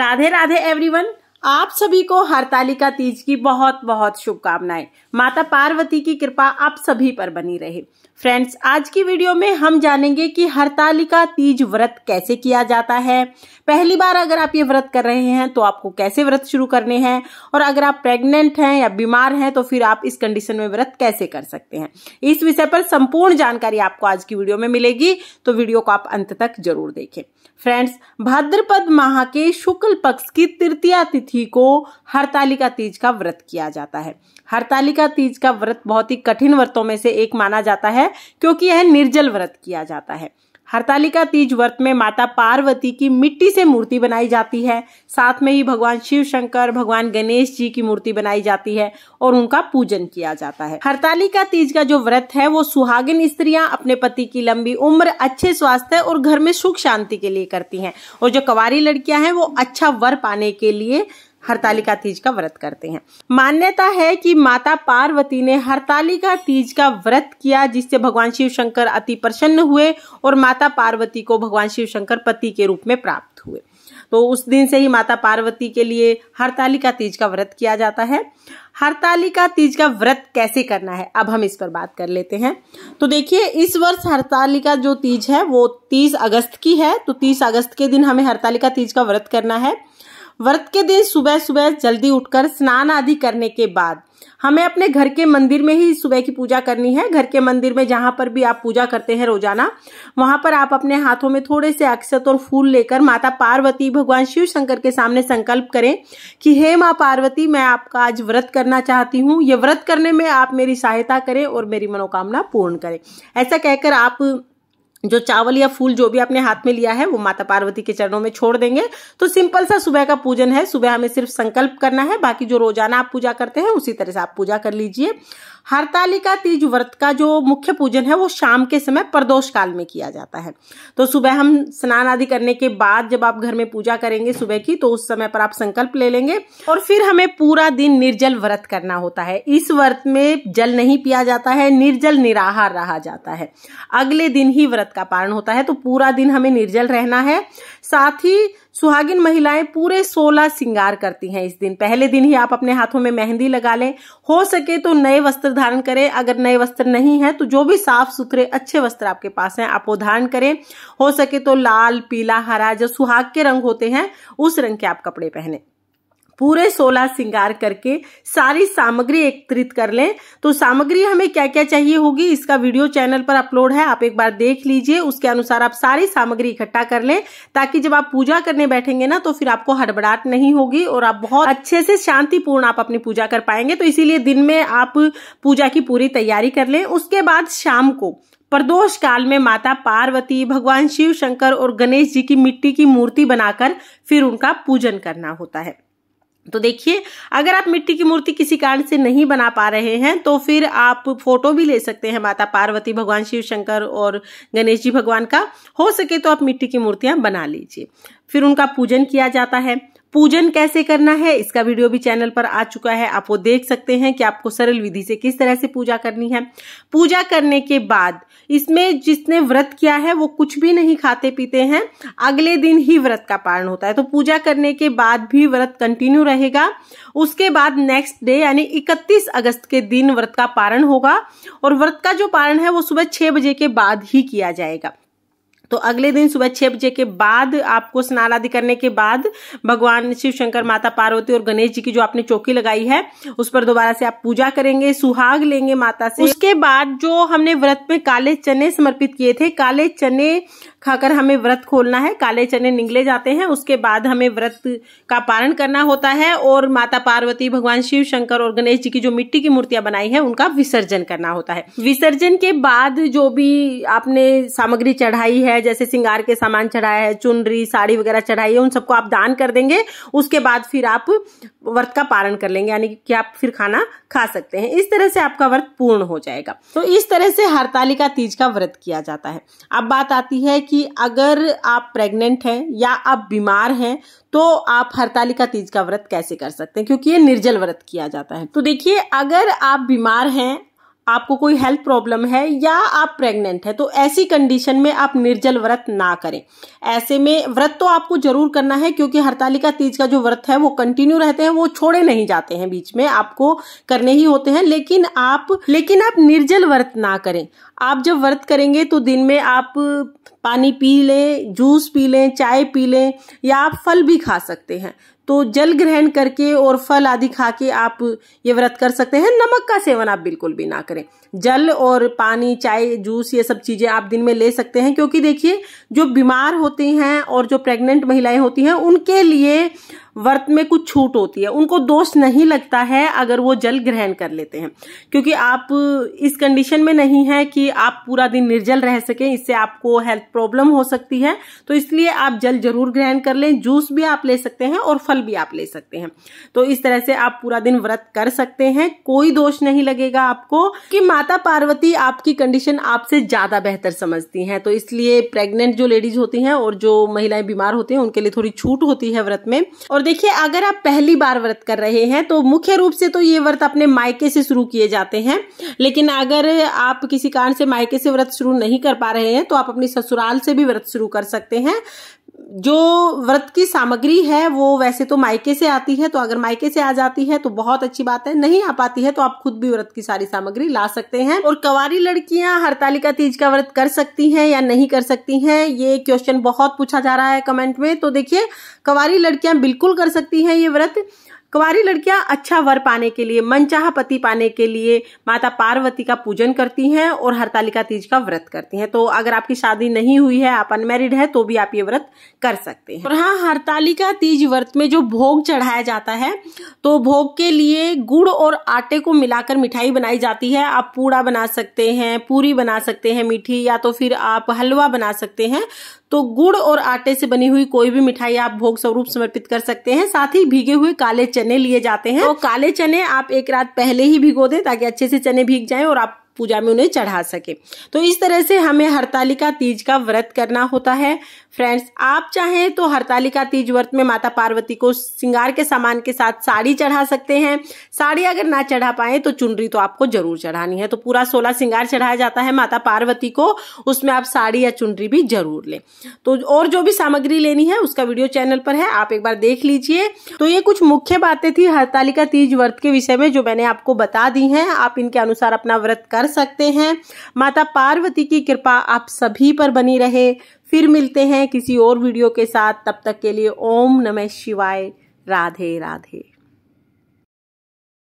Radhe Radhe everyone आप सभी को हरतालिका तीज की बहुत बहुत शुभकामनाएं माता पार्वती की कृपा आप सभी पर बनी रहे फ्रेंड्स आज की वीडियो में हम जानेंगे कि हरतालिका तीज व्रत कैसे किया जाता है पहली बार अगर आप ये व्रत कर रहे हैं तो आपको कैसे व्रत शुरू करने हैं और अगर आप प्रेग्नेंट हैं या बीमार हैं तो फिर आप इस कंडीशन में व्रत कैसे कर सकते हैं इस विषय पर संपूर्ण जानकारी आपको आज की वीडियो में मिलेगी तो वीडियो को आप अंत तक जरूर देखें फ्रेंड्स भाद्रपद माह के शुक्ल पक्ष की तृतीया तिथि तिथि को हरतालिका तीज का व्रत किया जाता है हरतालिका तीज का व्रत बहुत ही कठिन व्रतों में से एक माना जाता है क्योंकि यह निर्जल व्रत किया जाता है हरतालिका तीज व्रत में माता पार्वती की मिट्टी से मूर्ति बनाई जाती है साथ में ही भगवान शिव शंकर भगवान गणेश जी की मूर्ति बनाई जाती है और उनका पूजन किया जाता है हरतालिका तीज का जो व्रत है वो सुहागिन स्त्रियां अपने पति की लंबी उम्र अच्छे स्वास्थ्य और घर में सुख शांति के लिए करती हैं और जो कवारी लड़कियां हैं वो अच्छा वर पाने के लिए हरतालिका तीज का व्रत करते हैं मान्यता है कि माता पार्वती ने हरतालिका तीज का व्रत किया जिससे भगवान शिव शंकर अति प्रसन्न हुए और माता पार्वती को भगवान शिव शंकर पति के रूप में प्राप्त हुए तो उस दिन से ही माता पार्वती के लिए हरतालिका तीज का व्रत किया जाता है हरतालिका तीज का व्रत कैसे करना है अब हम इस पर बात कर लेते हैं तो देखिए इस वर्ष हरतालिका जो तीज है वो 30 अगस्त की है तो 30 अगस्त के दिन हमें हरतालिका तीज का व्रत करना है व्रत के दिन सुबह सुबह जल्दी उठकर स्नान आदि करने के बाद हमें अपने घर के मंदिर में ही सुबह की पूजा करनी है घर के मंदिर में जहां पर भी आप पूजा करते हैं रोजाना वहां पर आप अपने हाथों में थोड़े से अक्षत और फूल लेकर माता पार्वती भगवान शिव शंकर के सामने संकल्प करें कि हे माँ पार्वती मैं आपका आज व्रत करना चाहती हूँ ये व्रत करने में आप मेरी सहायता करें और मेरी मनोकामना पूर्ण करें ऐसा कहकर आप जो चावल या फूल जो भी आपने हाथ में लिया है वो माता पार्वती के चरणों में छोड़ देंगे तो सिंपल सा सुबह का पूजन है सुबह हमें सिर्फ संकल्प करना है बाकी जो रोजाना आप पूजा करते हैं उसी तरह से आप पूजा कर लीजिए हरतालिका तीज व्रत का जो मुख्य पूजन है वो शाम के समय प्रदोष काल में किया जाता है तो सुबह हम स्नान आदि करने के बाद जब आप घर में पूजा करेंगे सुबह की तो उस समय पर आप संकल्प ले लेंगे और फिर हमें पूरा दिन निर्जल व्रत करना होता है इस व्रत में जल नहीं पिया जाता है निर्जल निराहार रहा जाता है अगले दिन ही व्रत का पारण होता है तो पूरा दिन हमें निर्जल रहना है साथ ही सुहागिन महिलाएं पूरे सोलह श्रृंगार करती हैं इस दिन पहले दिन ही आप अपने हाथों में मेहंदी लगा लें हो सके तो नए वस्त्र धारण करें अगर नए वस्त्र नहीं है तो जो भी साफ सुथरे अच्छे वस्त्र आपके पास हैं आप वो धारण करें हो सके तो लाल पीला हरा जो सुहाग के रंग होते हैं उस रंग के आप कपड़े पहने पूरे सोलह सिंगार करके सारी सामग्री एकत्रित कर लें तो सामग्री हमें क्या क्या चाहिए होगी इसका वीडियो चैनल पर अपलोड है आप एक बार देख लीजिए उसके अनुसार आप सारी सामग्री इकट्ठा कर लें ताकि जब आप पूजा करने बैठेंगे ना तो फिर आपको हड़बड़ाहट नहीं होगी और आप बहुत अच्छे से शांतिपूर्ण आप अपनी पूजा कर पाएंगे तो इसीलिए दिन में आप पूजा की पूरी तैयारी कर लें उसके बाद शाम को प्रदोष काल में माता पार्वती भगवान शिव शंकर और गणेश जी की मिट्टी की मूर्ति बनाकर फिर उनका पूजन करना होता है तो देखिए अगर आप मिट्टी की मूर्ति किसी कारण से नहीं बना पा रहे हैं तो फिर आप फोटो भी ले सकते हैं माता पार्वती भगवान शिव शंकर और गणेश जी भगवान का हो सके तो आप मिट्टी की मूर्तियां बना लीजिए फिर उनका पूजन किया जाता है पूजन कैसे करना है इसका वीडियो भी चैनल पर आ चुका है आप वो देख सकते हैं कि आपको सरल विधि से किस तरह से पूजा करनी है पूजा करने के बाद इसमें जिसने व्रत किया है वो कुछ भी नहीं खाते पीते हैं अगले दिन ही व्रत का पारण होता है तो पूजा करने के बाद भी व्रत कंटिन्यू रहेगा उसके बाद नेक्स्ट डे यानी इकतीस अगस्त के दिन व्रत का पारण होगा और व्रत का जो पारण है वो सुबह छह बजे के बाद ही किया जाएगा तो अगले दिन सुबह छह बजे के बाद आपको स्नान आदि करने के बाद भगवान शिव शंकर माता पार्वती और गणेश जी की जो आपने चौकी लगाई है उस पर दोबारा से आप पूजा करेंगे सुहाग लेंगे माता से उसके बाद जो हमने व्रत में काले चने समर्पित किए थे काले चने खाकर हमें व्रत खोलना है काले चने निगले जाते हैं उसके बाद हमें व्रत का पारण करना होता है और माता पार्वती भगवान शिव शंकर और गणेश जी की जो मिट्टी की मूर्तियां बनाई है उनका विसर्जन करना होता है विसर्जन के बाद जो भी आपने सामग्री चढ़ाई है जैसे सिंगार के सामान चढ़ाया है चुनरी साड़ी वगैरह चढ़ाई है उन सबको आप दान कर देंगे उसके बाद फिर आप व्रत का पारण कर लेंगे यानी कि आप फिर खाना खा सकते हैं इस तरह से आपका व्रत पूर्ण हो जाएगा तो इस तरह से हरतालिका तीज का व्रत किया जाता है अब बात आती है कि कि अगर आप प्रेग्नेंट हैं या आप बीमार हैं तो आप हरतालिका तीज का व्रत कैसे कर सकते हैं क्योंकि ये निर्जल व्रत किया जाता है तो देखिए अगर आप बीमार हैं आपको कोई हेल्थ प्रॉब्लम है या आप प्रेग्नेंट है तो ऐसी कंडीशन में आप निर्जल व्रत ना करें ऐसे में व्रत तो आपको जरूर करना है क्योंकि हरतालिका तीज का जो व्रत है वो कंटिन्यू रहते हैं वो छोड़े नहीं जाते हैं बीच में आपको करने ही होते हैं लेकिन आप लेकिन आप निर्जल व्रत ना करें आप जब व्रत करेंगे तो दिन में आप पानी पी लें जूस पी लें चाय पी लें या आप फल भी खा सकते हैं तो जल ग्रहण करके और फल आदि खा के आप ये व्रत कर सकते हैं नमक का सेवन आप बिल्कुल भी ना करें जल और पानी चाय जूस ये सब चीज़ें आप दिन में ले सकते हैं क्योंकि देखिए जो बीमार होती हैं और जो प्रेग्नेंट महिलाएं होती हैं उनके लिए व्रत में कुछ छूट होती है उनको दोष नहीं लगता है अगर वो जल ग्रहण कर लेते हैं क्योंकि आप इस कंडीशन में नहीं है कि आप पूरा दिन निर्जल रह सकें इससे आपको हेल्थ प्रॉब्लम हो सकती है तो इसलिए आप जल जरूर ग्रहण कर लें जूस भी आप ले सकते हैं और फल भी आप ले सकते हैं तो इस तरह से आप पूरा दिन व्रत कर सकते हैं कोई दोष नहीं लगेगा आपको कि माता पार्वती आपकी कंडीशन आपसे ज्यादा बेहतर समझती हैं तो इसलिए प्रेग्नेंट जो लेडीज होती हैं और जो महिलाएं बीमार होती हैं उनके लिए थोड़ी छूट होती है व्रत में और और देखिए अगर आप पहली बार व्रत कर रहे हैं तो मुख्य रूप से तो ये व्रत अपने मायके से शुरू किए जाते हैं लेकिन अगर आप किसी कारण से मायके से व्रत शुरू नहीं कर पा रहे हैं तो आप अपनी ससुराल से भी व्रत शुरू कर सकते हैं जो व्रत की सामग्री है वो वैसे तो मायके से आती है तो अगर मायके से आ जाती है तो बहुत अच्छी बात है नहीं आ पाती है तो आप खुद भी व्रत की सारी सामग्री ला सकते हैं और कवारी लड़कियां हरतालिका तीज का व्रत कर सकती हैं या नहीं कर सकती हैं ये क्वेश्चन बहुत पूछा जा रहा है कमेंट में तो देखिए कवारी लड़कियां बिल्कुल कर सकती हैं ये व्रत कुंवारी लड़कियां अच्छा वर पाने के लिए मनचाह पति पाने के लिए माता पार्वती का पूजन करती हैं और हरतालिका तीज का व्रत करती हैं तो अगर आपकी शादी नहीं हुई है आप अनमेरिड है तो भी आप ये व्रत कर सकते हैं और हाँ हरतालिका तीज व्रत में जो भोग चढ़ाया जाता है तो भोग के लिए गुड़ और आटे को मिलाकर मिठाई बनाई जाती है आप पूड़ा बना सकते हैं पूरी बना सकते हैं मीठी या तो फिर आप हलवा बना सकते हैं तो गुड़ और आटे से बनी हुई कोई भी मिठाई आप भोग स्वरूप समर्पित कर सकते हैं साथ ही भीगे हुए काले चने लिए जाते हैं और तो काले चने आप एक रात पहले ही भिगो दे ताकि अच्छे से चने भीग जाए और आप पूजा में उन्हें चढ़ा सके तो इस तरह से हमें हरतालिका तीज का व्रत करना होता है फ्रेंड्स आप चाहें तो हरतालिका तीज व्रत में माता पार्वती को श्रृंगार के सामान के साथ साड़ी चढ़ा सकते हैं साड़ी अगर ना चढ़ा पाए तो चुनरी तो आपको जरूर चढ़ानी है तो पूरा सोलह श्रृंगार चढ़ाया जाता है माता पार्वती को उसमें आप साड़ी या चुनरी भी जरूर लें तो और जो भी सामग्री लेनी है उसका वीडियो चैनल पर है आप एक बार देख लीजिए तो ये कुछ मुख्य बातें थी हरतालिका तीज व्रत के विषय में जो मैंने आपको बता दी है आप इनके अनुसार अपना व्रत कर सकते हैं माता पार्वती की कृपा आप सभी पर बनी रहे फिर मिलते हैं किसी और वीडियो के साथ तब तक के लिए ओम नमः शिवाय राधे राधे